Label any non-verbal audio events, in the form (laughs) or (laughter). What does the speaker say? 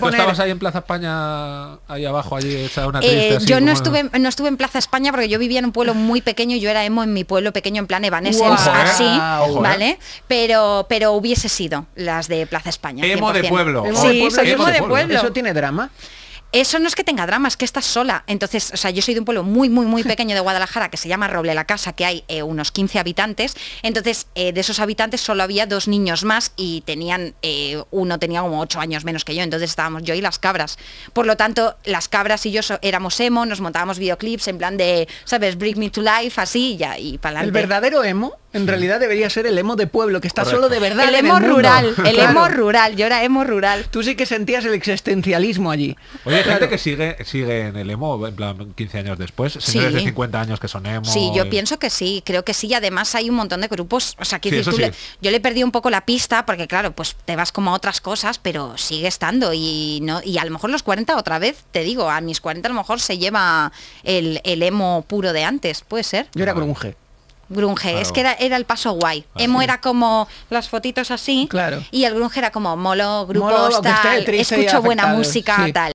¿Tú estabas ahí en Plaza España, ahí abajo, una eh, Yo no estuve, no estuve en Plaza España porque yo vivía en un pueblo muy pequeño yo era emo en mi pueblo pequeño, en plan Evanescence, ¿eh? así, ¿eh? ¿vale? Pero, pero hubiese sido las de Plaza España. Emo de pueblo. Sí, emo de pueblo. ¿Eso tiene drama? Eso no es que tenga dramas es que estás sola. Entonces, o sea, yo soy de un pueblo muy, muy, muy (laughs) pequeño de Guadalajara que se llama Roble la Casa, que hay eh, unos 15 habitantes. Entonces, eh, de esos habitantes solo había dos niños más y tenían, eh, uno tenía como 8 años menos que yo, entonces estábamos yo y las cabras. Por lo tanto, las cabras y yo éramos emo, nos montábamos videoclips en plan de, ¿sabes? Bring me to life, así ya, y para adelante. El verdadero emo en realidad debería ser el emo de pueblo, que está solo de verdad. El emo rural, (laughs) el emo rural, yo era emo rural. Tú sí que sentías el existencialismo allí que sigue, sigue en el emo, en 15 años después, señores de 50 años que son emo. Sí, yo eh. pienso que sí, creo que sí, además hay un montón de grupos, o sea, que yo le perdí un poco la pista, porque claro, pues te vas como a otras cosas, pero sigue estando, y, no, y a lo mejor los 40 otra vez, te digo, a mis 40 a lo mejor se lleva el, emo puro de antes, puede ser. Yo era grunge grunge. Es que era, era, el paso guay. Ah, emo era como las fotitos así. Claro. Y el grunge era como molo, grupos, tal, escucho buena música, tal.